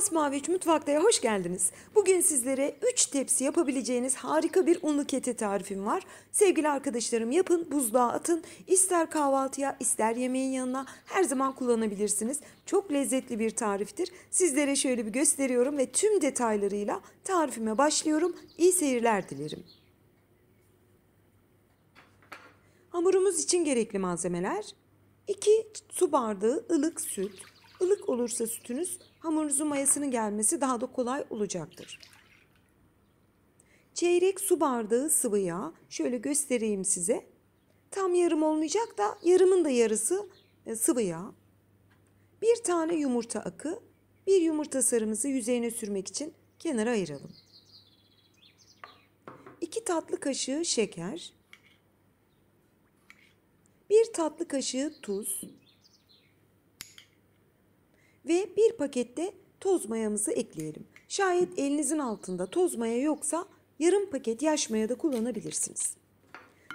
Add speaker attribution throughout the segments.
Speaker 1: Masmavi 3 Mutfakta'ya hoş geldiniz. Bugün sizlere 3 tepsi yapabileceğiniz harika bir unlu kete tarifim var. Sevgili arkadaşlarım yapın, buzluğa atın. İster kahvaltıya, ister yemeğin yanına her zaman kullanabilirsiniz. Çok lezzetli bir tariftir. Sizlere şöyle bir gösteriyorum ve tüm detaylarıyla tarifime başlıyorum. İyi seyirler dilerim. Hamurumuz için gerekli malzemeler 2 su bardağı ılık süt, Ilık olursa sütünüz hamurunuzun mayasının gelmesi daha da kolay olacaktır. Çeyrek su bardağı sıvı yağ şöyle göstereyim size. Tam yarım olmayacak da yarımın da yarısı e, sıvı yağ. Bir tane yumurta akı, bir yumurta sarımızı yüzeyine sürmek için kenara ayıralım. 2 tatlı kaşığı şeker, 1 tatlı kaşığı tuz, ve bir pakette toz mayamızı ekleyelim. Şayet elinizin altında toz maya yoksa yarım paket yaş maya da kullanabilirsiniz.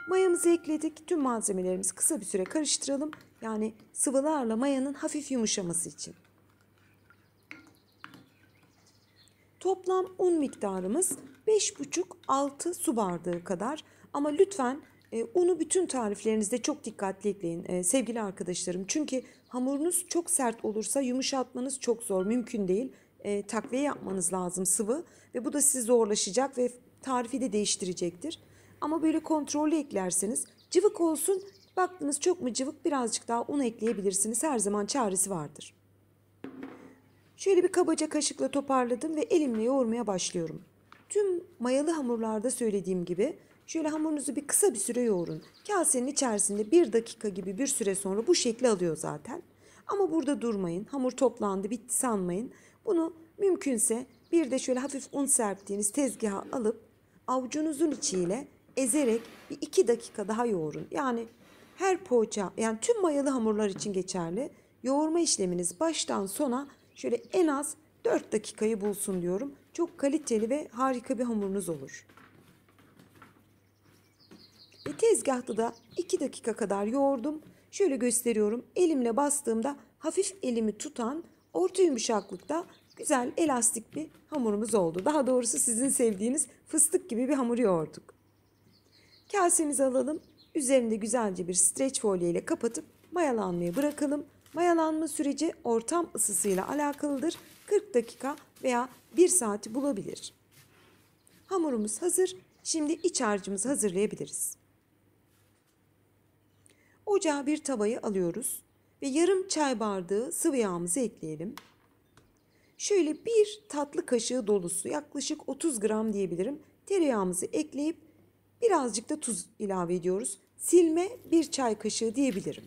Speaker 1: Mayamızı ekledik. Tüm malzemelerimizi kısa bir süre karıştıralım. Yani sıvılarla mayanın hafif yumuşaması için. Toplam un miktarımız 5,5-6 su bardağı kadar. Ama lütfen e, unu bütün tariflerinizde çok dikkatli ekleyin e, sevgili arkadaşlarım. Çünkü Hamurunuz çok sert olursa yumuşatmanız çok zor, mümkün değil. E, takviye yapmanız lazım sıvı ve bu da sizi zorlaşacak ve tarifi de değiştirecektir. Ama böyle kontrollü eklerseniz cıvık olsun baktınız çok mu cıvık birazcık daha un ekleyebilirsiniz. Her zaman çaresi vardır. Şöyle bir kabaca kaşıkla toparladım ve elimle yoğurmaya başlıyorum. Tüm mayalı hamurlarda söylediğim gibi Şöyle hamurunuzu bir kısa bir süre yoğurun. Kasenin içerisinde bir dakika gibi bir süre sonra bu şekli alıyor zaten. Ama burada durmayın. Hamur toplandı bitti sanmayın. Bunu mümkünse bir de şöyle hafif un serptiğiniz tezgaha alıp avucunuzun içiyle ezerek bir iki dakika daha yoğurun. Yani her poğaça yani tüm mayalı hamurlar için geçerli. Yoğurma işleminiz baştan sona şöyle en az 4 dakikayı bulsun diyorum. Çok kaliteli ve harika bir hamurunuz olur. Ve tezgahta da 2 dakika kadar yoğurdum. Şöyle gösteriyorum. Elimle bastığımda hafif elimi tutan orta yumuşaklıkta güzel elastik bir hamurumuz oldu. Daha doğrusu sizin sevdiğiniz fıstık gibi bir hamur yoğurduk. Kasemizi alalım. Üzerinde güzelce bir streç folye ile kapatıp mayalanmaya bırakalım. Mayalanma süreci ortam ısısıyla alakalıdır. 40 dakika veya 1 saati bulabilir. Hamurumuz hazır. Şimdi iç harcımızı hazırlayabiliriz. Ocağa bir tavayı alıyoruz ve yarım çay bardağı sıvı yağımızı ekleyelim. Şöyle bir tatlı kaşığı dolusu yaklaşık 30 gram diyebilirim tereyağımızı ekleyip birazcık da tuz ilave ediyoruz. Silme bir çay kaşığı diyebilirim.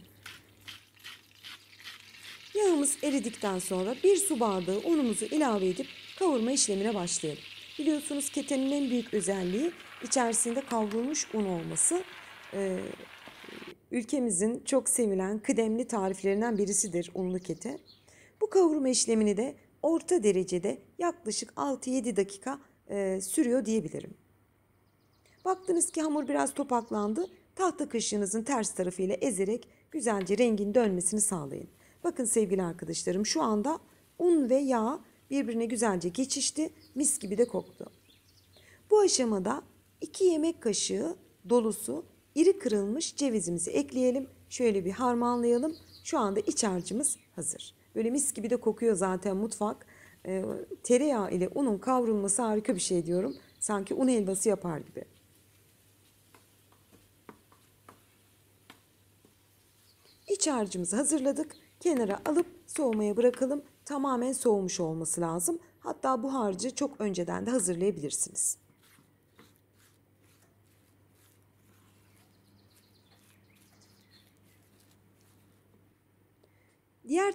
Speaker 1: Yağımız eridikten sonra bir su bardağı unumuzu ilave edip kavurma işlemine başlayalım. Biliyorsunuz ketenin en büyük özelliği içerisinde kavrulmuş un olması. Ee, Ülkemizin çok sevilen kıdemli tariflerinden birisidir unlu kete. Bu kavurma işlemini de orta derecede yaklaşık 6-7 dakika e, sürüyor diyebilirim. Baktınız ki hamur biraz topaklandı. Tahta kaşığınızın ters tarafıyla ezerek güzelce rengin dönmesini sağlayın. Bakın sevgili arkadaşlarım şu anda un ve yağ birbirine güzelce geçişti. Mis gibi de koktu. Bu aşamada 2 yemek kaşığı dolusu iri kırılmış cevizimizi ekleyelim. Şöyle bir harmanlayalım. Şu anda iç harcımız hazır. Böyle mis gibi de kokuyor zaten mutfak. E, tereyağı ile unun kavrulması harika bir şey diyorum. Sanki un helvası yapar gibi. İç harcımızı hazırladık. Kenara alıp soğumaya bırakalım. Tamamen soğumuş olması lazım. Hatta bu harcı çok önceden de hazırlayabilirsiniz.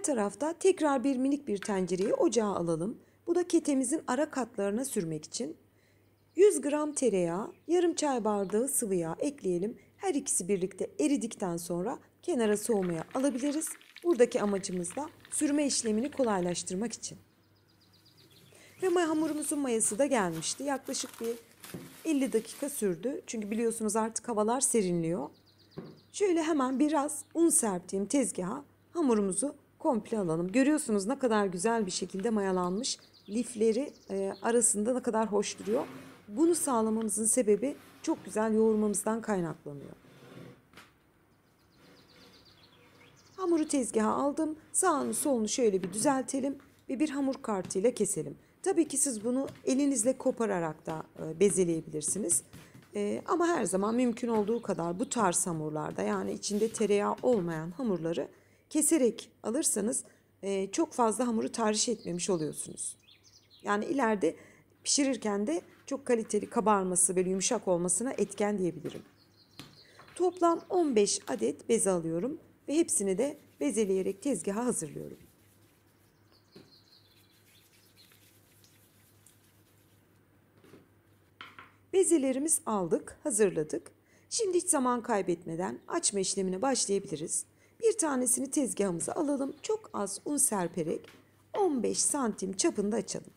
Speaker 1: Diğer tarafta tekrar bir minik bir tencereyi ocağa alalım. Bu da ketemizin ara katlarına sürmek için. 100 gram tereyağı, yarım çay bardağı sıvı yağ ekleyelim. Her ikisi birlikte eridikten sonra kenara soğumaya alabiliriz. Buradaki amacımız da sürme işlemini kolaylaştırmak için. Ve hamurumuzun mayası da gelmişti. Yaklaşık bir 50 dakika sürdü. Çünkü biliyorsunuz artık havalar serinliyor. Şöyle hemen biraz un serptiğim tezgaha hamurumuzu komple alalım. Görüyorsunuz ne kadar güzel bir şekilde mayalanmış. Lifleri e, arasında ne kadar hoş duruyor. Bunu sağlamamızın sebebi çok güzel yoğurmamızdan kaynaklanıyor. Hamuru tezgaha aldım. Sağını solunu şöyle bir düzeltelim ve bir hamur kartıyla keselim. Tabii ki siz bunu elinizle kopararak da e, bezeleyebilirsiniz. Ee, ama her zaman mümkün olduğu kadar bu tarz hamurlarda yani içinde tereyağı olmayan hamurları keserek alırsanız e, çok fazla hamuru tahriş etmemiş oluyorsunuz. Yani ileride pişirirken de çok kaliteli kabarması ve yumuşak olmasına etken diyebilirim. Toplam 15 adet beze alıyorum ve hepsini de bezeleyerek tezgaha hazırlıyorum. Bezelerimiz aldık, hazırladık. Şimdi hiç zaman kaybetmeden açma işlemine başlayabiliriz. Bir tanesini tezgahımıza alalım. Çok az un serperek 15 santim çapında açalım.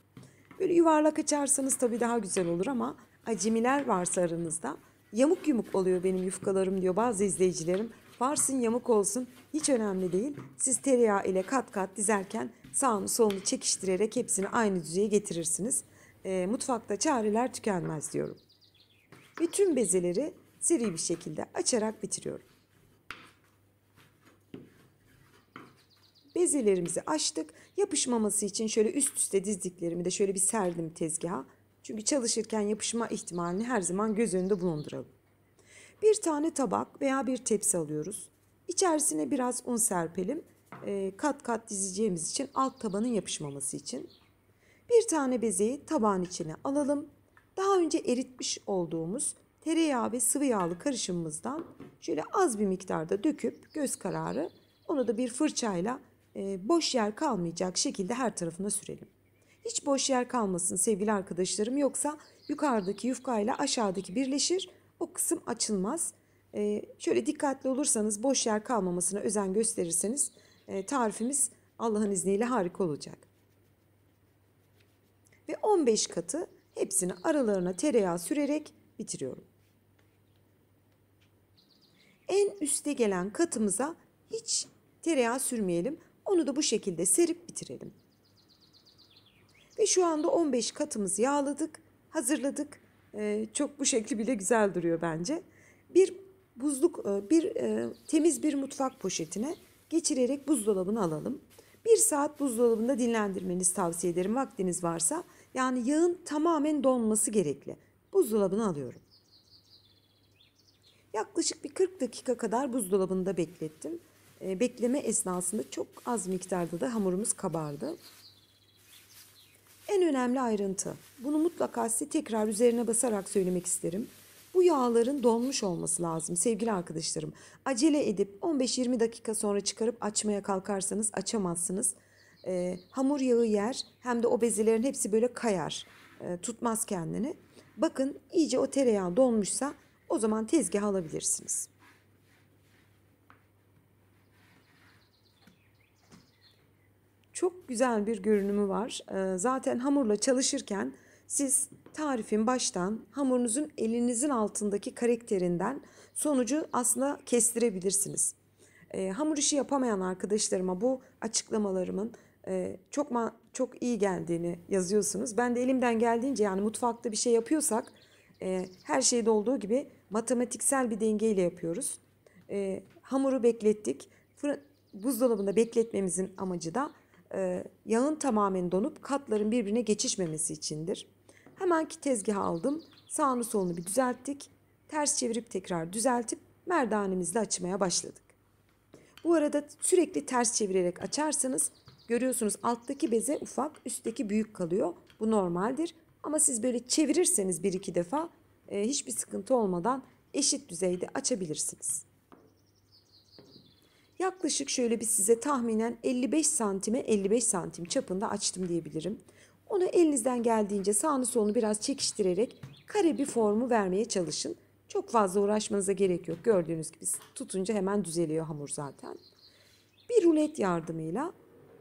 Speaker 1: Böyle yuvarlak açarsanız tabii daha güzel olur ama acemiler varsa aranızda yamuk yumuk oluyor benim yufkalarım diyor bazı izleyicilerim. Varsın yamuk olsun hiç önemli değil. Siz tereyağı ile kat kat dizerken sağını solunu çekiştirerek hepsini aynı düzeye getirirsiniz. E, mutfakta çareler tükenmez diyorum. Ve tüm bezeleri seri bir şekilde açarak bitiriyorum. Bezelerimizi açtık. Yapışmaması için şöyle üst üste dizdiklerimi de şöyle bir serdim tezgaha. Çünkü çalışırken yapışma ihtimalini her zaman göz önünde bulunduralım. Bir tane tabak veya bir tepsi alıyoruz. İçerisine biraz un serpelim. Ee, kat kat dizeceğimiz için alt tabanın yapışmaması için. Bir tane bezeyi tabağın içine alalım. Daha önce eritmiş olduğumuz tereyağı ve sıvı yağlı karışımımızdan şöyle az bir miktarda döküp göz kararı onu da bir fırçayla ee, boş yer kalmayacak şekilde her tarafına sürelim. Hiç boş yer kalmasın sevgili arkadaşlarım yoksa yukarıdaki yufka ile aşağıdaki birleşir o kısım açılmaz. Ee, şöyle dikkatli olursanız boş yer kalmamasına özen gösterirseniz e, tarifimiz Allah'ın izniyle harika olacak. Ve 15 katı hepsini aralarına tereyağı sürerek bitiriyorum. En üste gelen katımıza hiç tereyağı sürmeyelim. Onu da bu şekilde serip bitirelim. Ve şu anda 15 katımızı yağladık, hazırladık. Ee, çok bu şekli bile güzel duruyor bence. Bir buzluk, e, bir e, temiz bir mutfak poşetine geçirerek buzdolabını alalım. Bir saat buzdolabında dinlendirmenizi tavsiye ederim vaktiniz varsa. Yani yağın tamamen donması gerekli. Buzdolabını alıyorum. Yaklaşık bir 40 dakika kadar buzdolabında beklettim. Ee, bekleme esnasında çok az miktarda da hamurumuz kabardı. En önemli ayrıntı. Bunu mutlaka size tekrar üzerine basarak söylemek isterim. Bu yağların donmuş olması lazım sevgili arkadaşlarım. Acele edip 15-20 dakika sonra çıkarıp açmaya kalkarsanız açamazsınız. Ee, hamur yağı yer hem de o bezelerin hepsi böyle kayar. Ee, tutmaz kendini. Bakın iyice o tereyağı donmuşsa o zaman tezgah alabilirsiniz. Çok güzel bir görünümü var. Ee, zaten hamurla çalışırken siz tarifin baştan hamurunuzun elinizin altındaki karakterinden sonucu aslında kestirebilirsiniz. Ee, hamur işi yapamayan arkadaşlarıma bu açıklamalarımın e, çok çok iyi geldiğini yazıyorsunuz. Ben de elimden geldiğince yani mutfakta bir şey yapıyorsak e, her şeyde olduğu gibi matematiksel bir dengeyle yapıyoruz. E, hamuru beklettik. buzdolabında bekletmemizin amacı da e, yağın tamamen donup katların birbirine geçişmemesi içindir. Hemen ki tezgahı aldım. Sağını solunu bir düzelttik. Ters çevirip tekrar düzeltip merdanemizle açmaya başladık. Bu arada sürekli ters çevirerek açarsanız görüyorsunuz alttaki beze ufak, üstteki büyük kalıyor. Bu normaldir. Ama siz böyle çevirirseniz bir iki defa e, hiçbir sıkıntı olmadan eşit düzeyde açabilirsiniz. Yaklaşık şöyle bir size tahminen 55 santime 55 santim çapında açtım diyebilirim. Onu elinizden geldiğince sağını solunu biraz çekiştirerek kare bir formu vermeye çalışın. Çok fazla uğraşmanıza gerek yok. Gördüğünüz gibi tutunca hemen düzeliyor hamur zaten. Bir rulet yardımıyla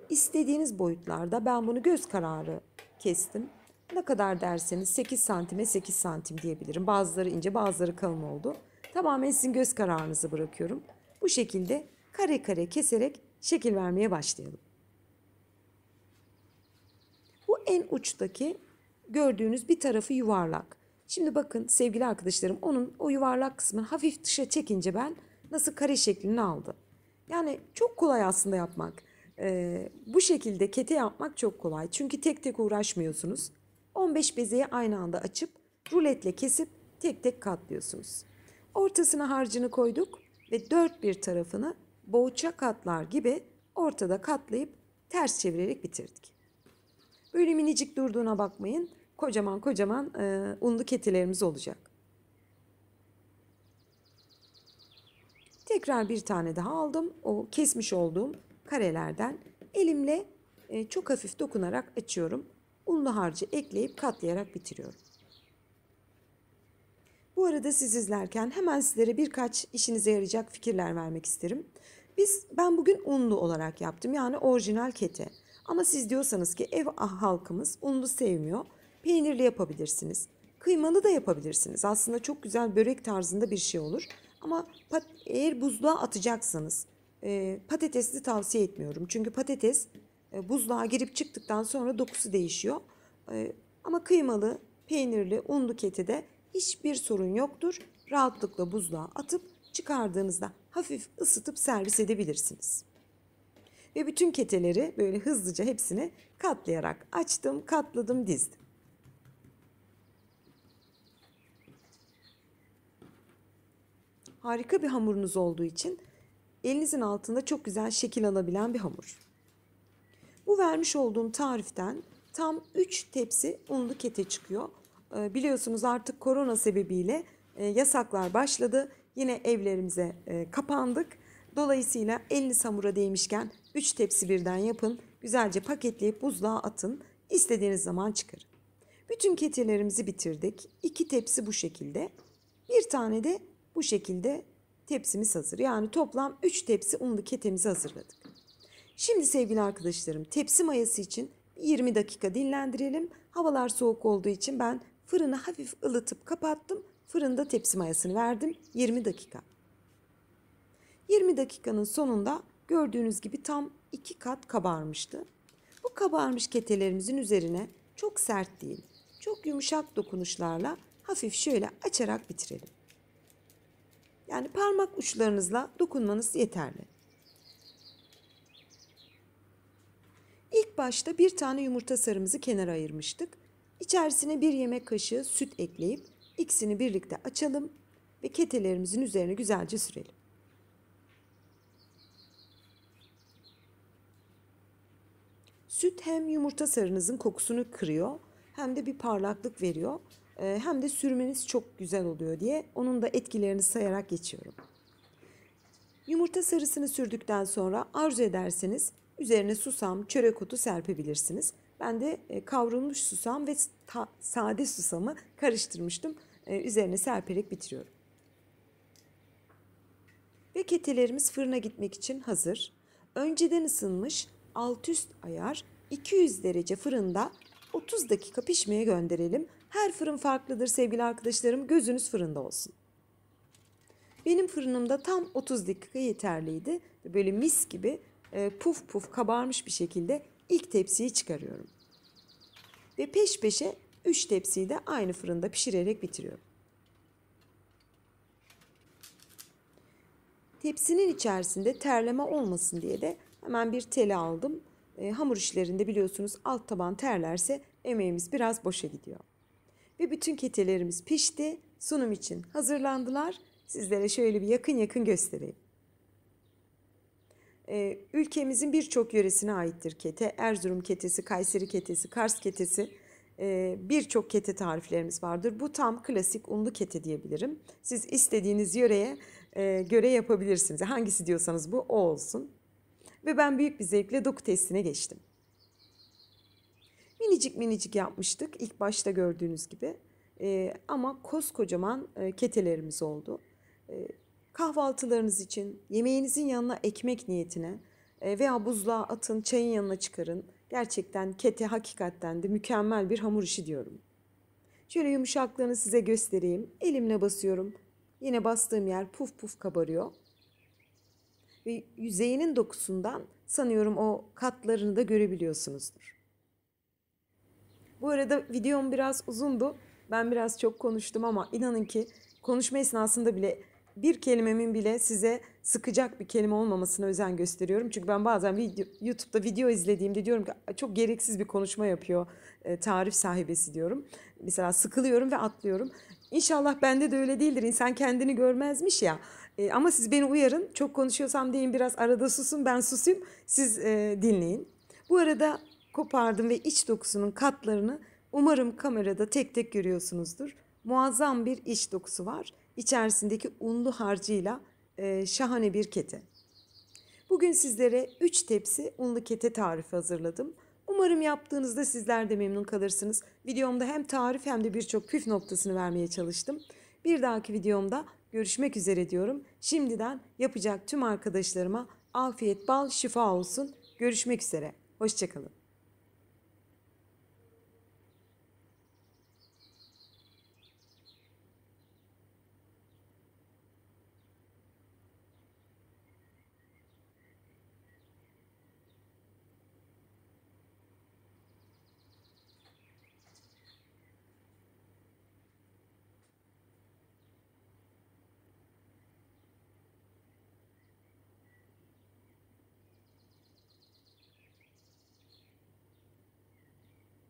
Speaker 1: istediğiniz boyutlarda ben bunu göz kararı kestim. Ne kadar derseniz 8 santime 8 santim diyebilirim. Bazıları ince bazıları kalın oldu. Tamamen sizin göz kararınızı bırakıyorum. Bu şekilde kare kare keserek şekil vermeye başlayalım. Bu en uçtaki gördüğünüz bir tarafı yuvarlak. Şimdi bakın sevgili arkadaşlarım onun o yuvarlak kısmını hafif dışa çekince ben nasıl kare şeklini aldı. Yani çok kolay aslında yapmak. Ee, bu şekilde kete yapmak çok kolay. Çünkü tek tek uğraşmıyorsunuz. 15 bezeyi aynı anda açıp ruletle kesip tek tek katlıyorsunuz. Ortasına harcını koyduk ve dört bir tarafını boğuşa katlar gibi ortada katlayıp ters çevirerek bitirdik. Böyle minicik durduğuna bakmayın. Kocaman kocaman e, unlu ketilerimiz olacak. Tekrar bir tane daha aldım. O kesmiş olduğum karelerden elimle e, çok hafif dokunarak açıyorum. Unlu harcı ekleyip katlayarak bitiriyorum. Bu arada siz izlerken hemen sizlere birkaç işinize yarayacak fikirler vermek isterim. Biz ben bugün unlu olarak yaptım yani orijinal kete. Ama siz diyorsanız ki ev halkımız unlu sevmiyor. Peynirli yapabilirsiniz. Kıymalı da yapabilirsiniz. Aslında çok güzel börek tarzında bir şey olur. Ama eğer buzluğa atacaksanız e, patatesli tavsiye etmiyorum. Çünkü patates e, buzluğa girip çıktıktan sonra dokusu değişiyor. E, ama kıymalı, peynirli, unlu kete de hiçbir sorun yoktur. Rahatlıkla buzluğa atıp çıkardığınızda hafif ısıtıp servis edebilirsiniz. Ve bütün keteleri böyle hızlıca hepsini katlayarak açtım, katladım, dizdim. Harika bir hamurunuz olduğu için elinizin altında çok güzel şekil alabilen bir hamur. Bu vermiş olduğum tariften tam 3 tepsi unlu kete çıkıyor. Ee, biliyorsunuz artık korona sebebiyle e, yasaklar başladı. Yine evlerimize e, kapandık. Dolayısıyla 50 samura değmişken 3 tepsi birden yapın. Güzelce paketleyip buzluğa atın. İstediğiniz zaman çıkarın. Bütün ketelerimizi bitirdik. 2 tepsi bu şekilde. Bir tane de bu şekilde tepsimiz hazır. Yani toplam 3 tepsi unlu ketemizi hazırladık. Şimdi sevgili arkadaşlarım tepsi mayası için 20 dakika dinlendirelim. Havalar soğuk olduğu için ben fırını hafif ılıtıp kapattım. Fırında tepsi mayasını verdim 20 dakika. 20 dakikanın sonunda gördüğünüz gibi tam iki kat kabarmıştı. Bu kabarmış ketelerimizin üzerine çok sert değil, çok yumuşak dokunuşlarla hafif şöyle açarak bitirelim. Yani parmak uçlarınızla dokunmanız yeterli. İlk başta bir tane yumurta sarımızı kenara ayırmıştık. İçerisine bir yemek kaşığı süt ekleyip İkisini birlikte açalım ve ketelerimizin üzerine güzelce sürelim. Süt hem yumurta sarınızın kokusunu kırıyor hem de bir parlaklık veriyor ee, hem de sürmeniz çok güzel oluyor diye onun da etkilerini sayarak geçiyorum. Yumurta sarısını sürdükten sonra arzu ederseniz üzerine susam, çörek otu serpebilirsiniz. Ben de e, kavrulmuş susam ve sade susamı karıştırmıştım. E, üzerine serperek bitiriyorum. Ve ketelerimiz fırına gitmek için hazır. Önceden ısınmış alt üst ayar 200 derece fırında 30 dakika pişmeye gönderelim. Her fırın farklıdır sevgili arkadaşlarım. Gözünüz fırında olsun. Benim fırınımda tam 30 dakika yeterliydi. Böyle mis gibi e, puf puf kabarmış bir şekilde ilk tepsiyi çıkarıyorum. Ve peş peşe 3 tepsiyi de aynı fırında pişirerek bitiriyorum. Tepsinin içerisinde terleme olmasın diye de hemen bir teli aldım. E, hamur işlerinde biliyorsunuz alt taban terlerse emeğimiz biraz boşa gidiyor. Ve bütün ketelerimiz pişti. Sunum için hazırlandılar. Sizlere şöyle bir yakın yakın göstereyim. Ee, ülkemizin birçok yöresine aittir kete. Erzurum ketesi, Kayseri ketesi, Kars ketesi e, birçok kete tariflerimiz vardır. Bu tam klasik unlu kete diyebilirim. Siz istediğiniz yöreye e, göre yapabilirsiniz. Hangisi diyorsanız bu o olsun. Ve ben büyük bir zevkle doku testine geçtim. Minicik minicik yapmıştık ilk başta gördüğünüz gibi. E, ama koskocaman e, ketelerimiz oldu. E, kahvaltılarınız için yemeğinizin yanına ekmek niyetine e, veya buzluğa atın, çayın yanına çıkarın. Gerçekten kete hakikaten de mükemmel bir hamur işi diyorum. Şöyle yumuşaklığını size göstereyim. Elimle basıyorum. Yine bastığım yer puf puf kabarıyor. Ve yüzeyinin dokusundan sanıyorum o katlarını da görebiliyorsunuzdur. Bu arada videom biraz uzundu. Ben biraz çok konuştum ama inanın ki konuşma esnasında bile bir kelimemin bile size sıkacak bir kelime olmamasına özen gösteriyorum. Çünkü ben bazen video, YouTube'da video izlediğimde diyorum ki çok gereksiz bir konuşma yapıyor e, tarif sahibesi diyorum. Mesela sıkılıyorum ve atlıyorum. İnşallah bende de öyle değildir. İnsan kendini görmezmiş ya. E, ama siz beni uyarın. Çok konuşuyorsam deyin biraz arada susun ben susayım. Siz e, dinleyin. Bu arada kopardım ve iç dokusunun katlarını umarım kamerada tek tek görüyorsunuzdur. Muazzam bir iç dokusu var içerisindeki unlu harcıyla e, şahane bir kete. Bugün sizlere 3 tepsi unlu kete tarifi hazırladım. Umarım yaptığınızda sizler de memnun kalırsınız. Videomda hem tarif hem de birçok püf noktasını vermeye çalıştım. Bir dahaki videomda görüşmek üzere diyorum. Şimdiden yapacak tüm arkadaşlarıma afiyet bal şifa olsun. Görüşmek üzere. Hoşçakalın.